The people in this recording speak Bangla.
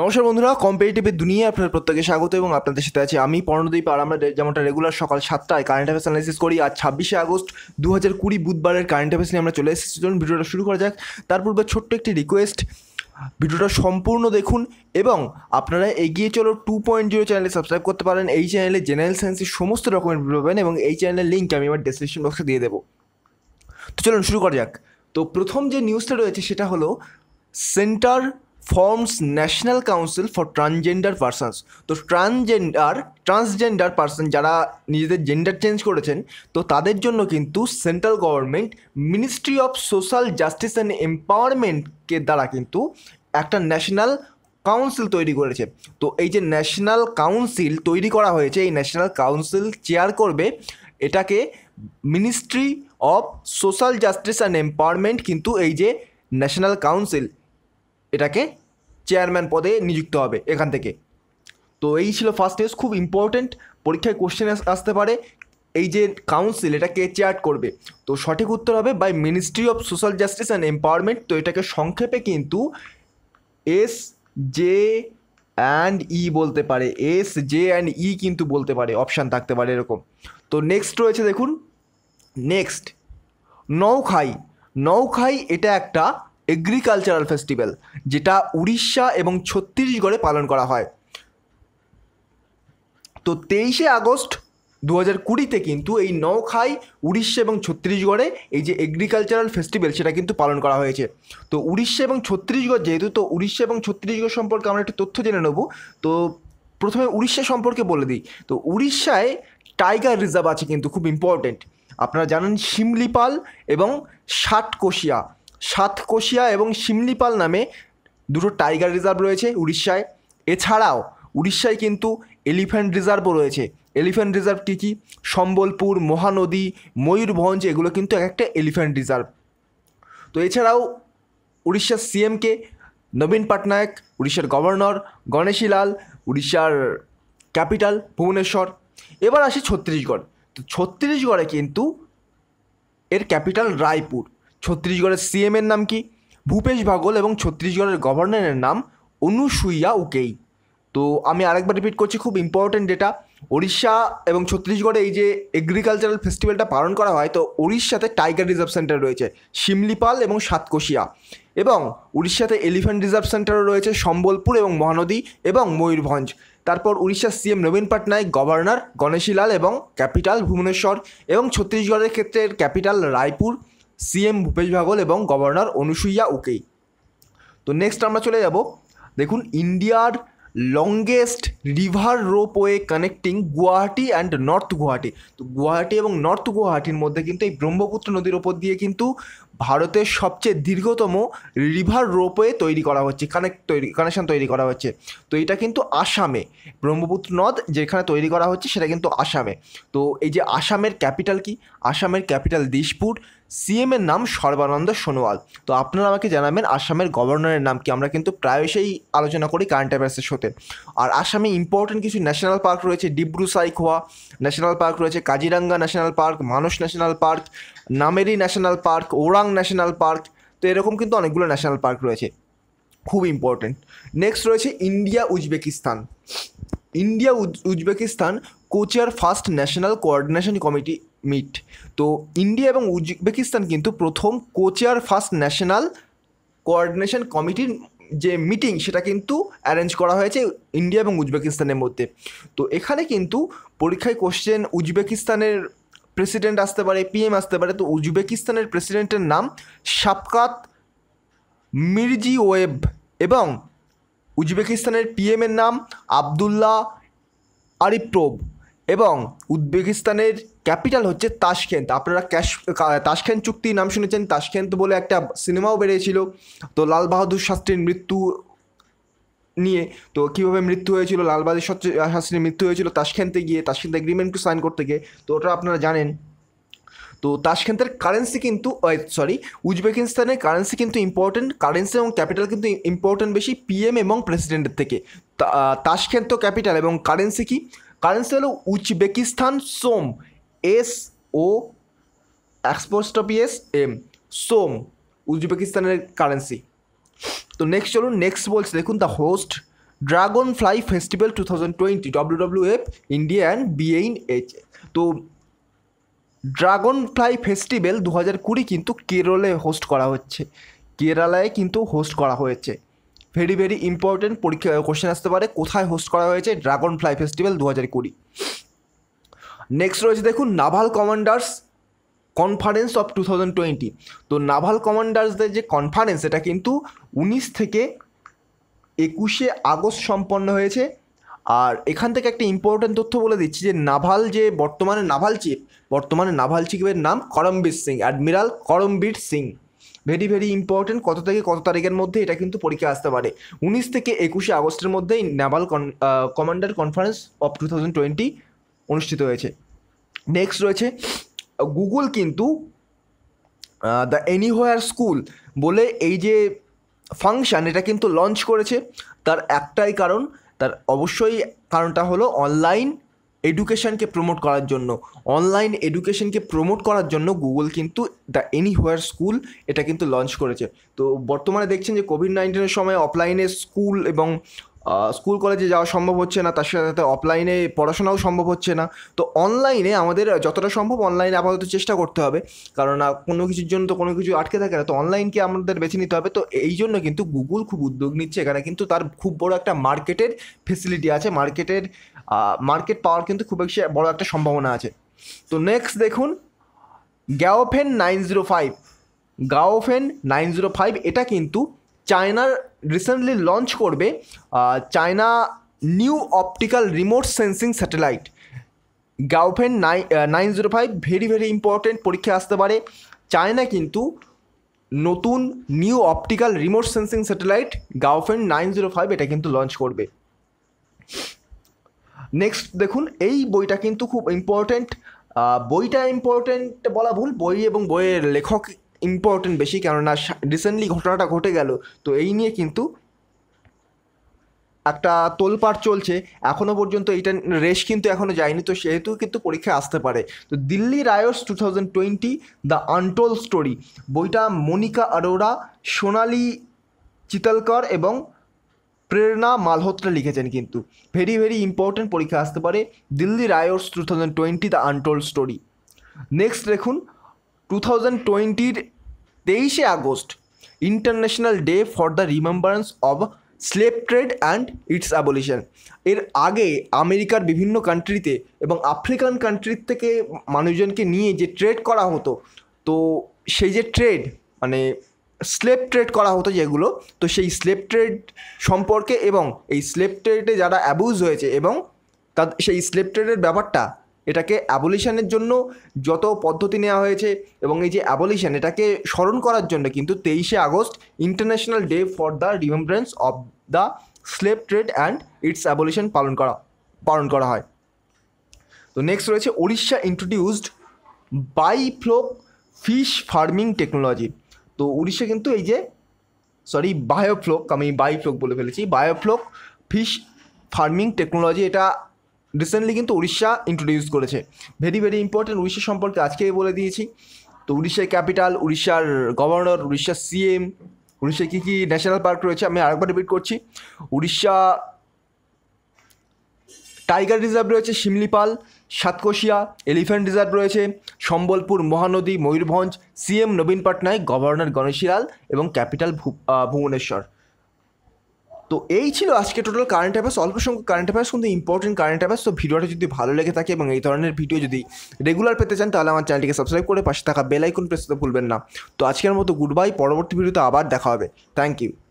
নমস্কার বন্ধুরা কম্পিটিভের দুনিয়ায় আপনার প্রত্যেকে স্বাগত এবং আপনাদের সাথে আছি আমি পর্ণদ্বীপ আর আমরা যেমনটা রেগুলার সকাল সাতটায় কারেন্ট অ্যাফেয়ার্স অ্যানালিসিস করি আর ছাব্বিশে আগস্ট দু হাজার কুড়ি বুধবারের কারেন্ট অ্যাফেয়ার্স নিয়ে আমরা চলে এসেছি চলুন ভিডিওটা শুরু করা যাক তার পূর্বে ছোট্ট একটি রিকোয়েস্ট ভিডিওটা সম্পূর্ণ দেখুন এবং আপনারা এগিয়ে চলো টু পয়েন্ট জিরো চ্যানেলে সাবস্ক্রাইব করতে পারেন এই চ্যানেলে জেনারেল সায়েন্সের সমস্ত রকমের ভিডিও পাবেন এবং এই চ্যানেলের লিঙ্ক আমি আমার ডেসক্রিপশন বক্সে দিয়ে দেবো তো চলুন শুরু করা যাক তো প্রথম যে নিউজটা রয়েছে সেটা হলো centre forms national council for transgender persons তো ট্রান্সজেন্ডার ট্রান্সজেন্ডার পার্সন যারা নিজেদের জেন্ডার চেঞ্জ করেছেন তো তাদের জন্য কিন্তু central government ministry of social justice and এম্পাওয়ারমেন্টকে দ্বারা কিন্তু একটা ন্যাশনাল কাউন্সিল তৈরি করেছে তো এই যে ন্যাশনাল কাউন্সিল তৈরি করা হয়েছে এই ন্যাশনাল কাউন্সিল চেয়ার করবে এটাকে ministry of social justice and empowerment কিন্তু এই যে ন্যাশনাল কাউন্সিল এটাকে চেয়ারম্যান পদে নিযুক্ত হবে এখান থেকে তো এই ছিল ফার্স্ট নিউজ খুব ইম্পর্ট্যান্ট পরীক্ষায় কোশ্চেন আসতে পারে এই যে কাউন্সিল এটাকে চেয়ার করবে তো সঠিক উত্তর হবে by ministry of social justice and empowerment তো এটাকে সংক্ষেপে কিন্তু এস জে অ্যান্ড ই বলতে পারে এস জে অ্যান্ড ই কিন্তু বলতে পারে অপশান থাকতে পারে এরকম তো নেক্সট রয়েছে দেখুন নেক্সট নৌখাই নৌখাই এটা একটা এগ্রিকালচারাল ফেস্টিভ্যাল যেটা উড়িষ্যা এবং ছত্তিশগড়ে পালন করা হয় তো তেইশে আগস্ট দু হাজার কুড়িতে কিন্তু এই নৌখাই উড়িষ্যা এবং ছত্তিশগড়ে এই যে এগ্রিকালচারাল ফেস্টিভ্যাল সেটা কিন্তু পালন করা হয়েছে তো উড়িষ্যা এবং ছত্তিশগড় যেহেতু তো উড়িষ্যা এবং ছত্তিশগড় সম্পর্কে আমরা একটু তথ্য জেনে নেব তো প্রথমে উড়িষ্যা সম্পর্কে বলে দিই তো উড়িষ্যায় টাইগার রিজার্ভ আছে কিন্তু খুব ইম্পর্টেন্ট আপনারা জানেন শিমলিপাল এবং ষাটকোশিয়া সাতকোশিয়া এবং শিমলিপাল নামে দুটো টাইগার রিজার্ভ রয়েছে উড়িষ্যায় এছাড়াও উড়িষ্যায় কিন্তু এলিফ্যান্ট রিজার্ভও রয়েছে এলিফ্যান্ট রিজার্ভ কী কী সম্বলপুর মহানদী ময়ূরভঞ্জ এগুলো কিন্তু এক একটা এলিফ্যান্ট রিজার্ভ তো এছাড়াও উড়িষ্যার সিএমকে নবীন পাটনায়ক উড়িষ্যার গভর্নর গণেশী লাল উড়িষ্যার ক্যাপিটাল ভুবনেশ্বর এবার আসি ছত্তিশগড় তো ছত্তিশগড়ে কিন্তু এর ক্যাপিটাল রায়পুর ছত্তিশগড়ের সিএমের নাম কি ভূপেশ ভাগল এবং ছত্তিশগড়ের গভর্নরের নাম অনুসুইয়া উকেই তো আমি আরেকবার রিপিট করছি খুব ইম্পর্টেন্ট ডেটা ওড়িশা এবং ছত্তিশগড়ে এই যে এগ্রিকালচারাল ফেস্টিভ্যালটা পালন করা হয় তো উড়িষ্যাতে টাইগার রিজার্ভ সেন্টার রয়েছে শিমলিপাল এবং সাতকোশিয়া এবং উড়িষ্যাতে এলিফ্যান্ট রিজার্ভ সেন্টারও রয়েছে সম্বলপুর এবং মহানদী এবং ময়ূরভঞ্জ তারপর উড়িষ্যার সিএম নবীন পাটনায়ক গভর্নর গণেশীলাল এবং ক্যাপিটাল ভুবনেশ্বর এবং ছত্তিশগড়ের ক্ষেত্রে ক্যাপিটাল রায়পুর সিএম ভূপেশ ভাগল এবং গভর্নর অনুসুইয়া উকেই তো নেক্সট আমরা চলে যাব দেখুন ইন্ডিয়ার longest river ropeway connecting Guwahati and north Guwahati তো গুয়াহাটি এবং নর্থ গুয়াহাটির মধ্যে কিন্তু এই ব্রহ্মপুত্র নদীর ওপর দিয়ে কিন্তু ভারতের সবচেয়ে দীর্ঘতম রিভার রোপওয়ে তৈরি করা হচ্ছে কানেক্ট তৈরি কানেকশন তৈরি করা হচ্ছে তো এটা কিন্তু আসামে ব্রহ্মপুত্র নদ যেখানে তৈরি করা হচ্ছে সেটা কিন্তু আসামে তো এই যে আসামের ক্যাপিটাল কি আসামের ক্যাপিটাল দিশপুর সিএম এর নাম সর্বানন্দ সোনোয়াল তো আপনারা আমাকে জানাবেন আসামের গভর্নরের নাম কি আমরা কিন্তু প্রায়শই আলোচনা করি কারেন্ট অ্যাফেয়ার্সের সাথে আর আসামে ইম্পর্টেন্ট কিছু ন্যাশনাল পার্ক রয়েছে ডিব্রু সাইখোয়া ন্যাশনাল পার্ক রয়েছে Kaziranga national park Manas national park Nameri national park Orang national park তো এরকম কিন্তু অনেকগুলো ন্যাশনাল পার্ক রয়েছে খুব ইম্পর্টেন্ট নেক্সট রয়েছে India Uzbekistan India Uzbekistan co chair first national coordination committee meet তো ইন্ডিয়া এবং উজবেকিস্তান কিন্তু প্রথম কোচিয়ার ফার্স্ট ন্যাশনাল কোঅর্ডিনেশন কমিটির যে মিটিং সেটা কিন্তু অ্যারেঞ্জ করা হয়েছে ইন্ডিয়া এবং উজবেকিস্তানের মধ্যে তো এখানে কিন্তু পরীক্ষায় কোশ্চেন উজবেকিস্তানের প্রেসিডেন্ট আসতে পারে পিএম আসতে পারে তো উজবেকিস্তানের প্রেসিডেন্টের নাম সাবকাত মির্জি ওয়েব এবং উজবেকিস্তানের পিএমের নাম আবদুল্লাহ আরিপ্রব এবং উজবেকিস্তানের ক্যাপিটাল হচ্ছে তাসখেন্ত আপনারা ক্যাশ তাসখেন্ত চুক্তি নাম শুনেছেন তাসখেন্ত বলে একটা সিনেমাও বেরিয়েছিল তো লাল বাহাদুর শাস্ত্রীর মৃত্যু নিয়ে তো কীভাবে মৃত্যু হয়েছিল লাল বাহাদুর শাস্ত্রীর মৃত্যু হয়েছিল তাসখেন্তে গিয়ে তাসখেন্ত এগ্রিমেন্টকে সাইন করতে গিয়ে তো ওটা আপনারা জানেন তো তাসখেন্তের কারেন্সি কিন্তু সরি উজবেকিস্তানের কারেন্সি কিন্তু ইম্পর্টেন্ট কারেন্সি এবং ক্যাপিটাল কিন্তু ইম্পর্টেন্ট বেশি পিএম এবং প্রেসিডেন্টের থেকে তাসখেন্ত ক্যাপিটাল এবং কারেন্সি কি কারেন্সি হলো উজবেকিস্তান সোম এস ও এক্সপোস্টপিএস এম সোম উজবেকিস্তানের কারেন্সি তো নেক্সট চলুন নেক্সট বলছে দেখুন the host dragonfly festival two thousand twenty W W F India and BN H তো ড্রাগন ফ্লাই ফেস্টিভ্যাল দু হাজার কুড়ি কিন্তু কেরলে হোস্ট করা হচ্ছে কেরালায় কিন্তু হোস্ট করা হয়েছে ভেরি ভেরি ইম্পর্টেন্ট পরীক্ষা কোশ্চেন আসতে পারে কোথায় হোস্ট করা হয়েছে ড্রাগন ফ্লাই ফেস্টিভ্যাল দু হাজার কুড়ি নেক্সট রয়েছে দেখুন naval commanders conference of two thousand twenty তো নাভাল কমান্ডার্সদের যে কনফারেন্স এটা কিন্তু উনিশ থেকে একুশে আগস্ট সম্পন্ন হয়েছে আর এখান থেকে একটা ইম্পর্ট্যান্ট তথ্য বলে দিচ্ছি যে নাভাল যে বর্তমানে নাভাল চিফ বর্তমানে নাভাল চিফের নাম Karambir Singh admiral Karambir Singh very very important কত থেকে কত তারিখের মধ্যে এটা কিন্তু পরীক্ষা আসতে পারে উনিশ থেকে একুশে আগস্টের মধ্যেই naval commander conference of two thousand twenty অনুষ্ঠিত হয়েছে নেক্সট রয়েছে গুগল কিন্তু দ্য এনিহোয়ার স্কুল বলে এই যে ফাংশান এটা কিন্তু লঞ্চ করেছে তার একটাই কারণ তার অবশ্যই কারণটা হলো অনলাইন এডুকেশানকে প্রমোট করার জন্য অনলাইন এডুকেশানকে প্রমোট করার জন্য গুগল কিন্তু দ্য এনিহোয়ার স্কুল এটা কিন্তু লঞ্চ করেছে তো বর্তমানে দেখছেন যে কোভিড নাইন্টিনের সময় অফলাইনে স্কুল এবং স্কুল কলেজে যাওয়া সম্ভব হচ্ছে না তার সাথে সাথে অফলাইনে পড়াশোনাও সম্ভব হচ্ছে না তো অনলাইনে আমাদের যতটা সম্ভব অনলাইনে আপাতত চেষ্টা করতে হবে কারণ কোনো কিছুর জন্য তো কোনো কিছু আটকে থাকে না তো অনলাইনকে আমাদের বেছে নিতে হবে তো এই জন্য কিন্তু গুগল খুব উদ্যোগ নিচ্ছে এখানে কিন্তু তার খুব বড় একটা মার্কেটের ফেসিলিটি আছে মার্কেটের মার্কেট পাওয়ার কিন্তু খুব বেশি বড় একটা সম্ভাবনা আছে তো নেক্সট দেখুন Gaofen nine zero five Gaofen nine zero five এটা কিন্তু চায়নার রিসেন্টলি লঞ্চ করবে China new optical remote sensing satellite Gaofen নাই nine zero five very very important পরীক্ষা আসতে পারে চায়না কিন্তু নতুন new optical remote sensing satellite Gaofen nine zero five এটা কিন্তু লঞ্চ করবে নেক্সট দেখুন এই বইটা কিন্তু খুব ইম্পর্ট্যান্ট বইটা ইম্পর্টেন্ট বলা ভুল বই এবং বইয়ের লেখক ইম্পর্ট্যান্ট বেশি কেননা রিসেন্টলি ঘটনাটা ঘটে গেল তো এই নিয়ে কিন্তু একটা তোলপাড় চলছে এখনও পর্যন্ত এইটা রেস কিন্তু এখনও যায়নি তো সেহেতু কিন্তু পরীক্ষা আসতে পারে তো Delhi riots two thousand twenty the untold story বইটা মনিকা আরোরা সোনালি চিতলকর এবং প্রেরণা মালহোত্রা লিখেছেন কিন্তু ভেরি ভেরি ইম্পর্ট্যান্ট পরীক্ষা আসতে পারে Delhi riots two thousand twenty the untold story next দেখুন টু থাউজেন্ড টোয়েন্টির তেইশে August international day for the remembrance of slave trade and its abolition এর আগে আমেরিকার বিভিন্ন কান্ট্রিতে এবং আফ্রিকান কান্ট্রির থেকে মানুষজনকে নিয়ে যে ট্রেড করা হতো তো সেই যে ট্রেড মানে স্লেপ ট্রেড করা হতো যেগুলো তো সেই স্লেপ ট্রেড সম্পর্কে এবং এই স্লেপ ট্রেডে যারা অ্যাবিউজ হয়েছে এবং তা সেই স্লেপ ট্রেডের ব্যাপারটা এটাকে অ্যাবলিশনের জন্য যত পদ্ধতি নেওয়া হয়েছে এবং এই যে অ্যাবলিশন এটাকে স্মরণ করার জন্য কিন্তু তেইশে August international day for the remembrance of the slave trade and its abolition পালন করা পালন করা হয় তো নেক্সট রয়েছে Orissa introduced by floc fish farming technology তো উড়িষ্যা কিন্তু এই যে সরি বায়োফ্লোক আমি বায়োফ্লোক বলে ফেলেছি বায়োফ্লোক ফিশ ফার্মিং টেকনোলজি এটা রিসেন্টলি কিন্তু উড়িষ্যা ইন্ট্রোডিউস করেছে ভেরি ভেরি ইম্পর্টেন্ট উড়িষ্যা সম্পর্কে আজকেই বলে দিয়েছি তো উড়িষ্যার ক্যাপিটাল উড়িষ্যার গভর্নর উড়িষ্যার সিএম উড়িষ্যায় কী কী ন্যাশনাল পার্ক রয়েছে আমি আরেকবার রিপিট করছি উড়িষ্যা টাইগার রিজার্ভ রয়েছে শিমলিপাল সাতকোশিয়া এলিফ্যান্ট রিজার্ভ রয়েছে সম্বলপুর মহানদী ময়ূরভঞ্জ সিএম নবীন পাটনায়ক গভর্নর গণেশীলাল এবং ক্যাপিটাল ভুবনেশ্বর তো এই ছিল আজকে টোটাল কারেন্ট অ্যাফেয়ার্স অল্প সংখ্যক কারেন্ট অ্যাফেয়ার্স কিন্তু ইম্পর্টেন্ট কারেন্ট অ্যাফেয়ার্স তো ভিডিওটা যদি ভালো লেগে থাকে এবং এই ধরনের ভিডিও যদি রেগুলার পেতে চান তাহলে আমার চ্যানেলটিকে সাবস্ক্রাইব করে পাশে থাকা বেল আইকন প্রেস তো ভুলবেন না তো আজকের মতো গুড বাই পরবর্তী ভিডিওতে আবার দেখা হবে থ্যাংক ইউ